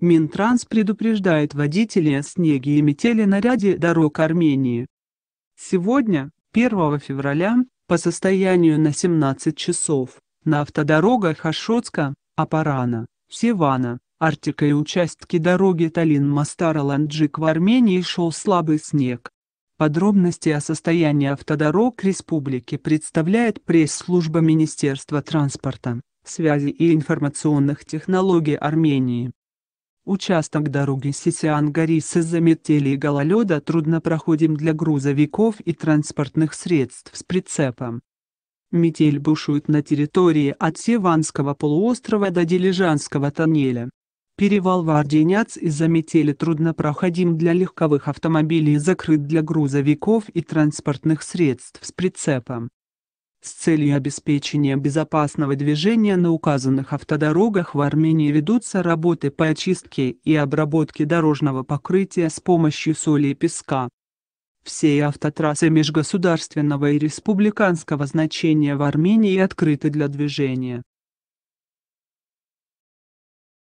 Минтранс предупреждает водителей о снеге и метели на ряде дорог Армении. Сегодня, 1 февраля, по состоянию на 17 часов, на автодорогах Ашотска, Апарана, Севана, Артика и участке дороги талин мастара ланджик в Армении шел слабый снег. Подробности о состоянии автодорог республики представляет пресс-служба Министерства транспорта, связи и информационных технологий Армении. Участок дороги Сисиан-Горисы из-за метели и гололеда проходим для грузовиков и транспортных средств с прицепом. Метель бушует на территории от Севанского полуострова до Дилижанского тоннеля. Перевал Варденяц из-за метели трудно проходим для легковых автомобилей и закрыт для грузовиков и транспортных средств с прицепом с целью обеспечения безопасного движения на указанных автодорогах в Армении ведутся работы по очистке и обработке дорожного покрытия с помощью соли и песка. Все автотрассы межгосударственного и республиканского значения в Армении открыты для движения.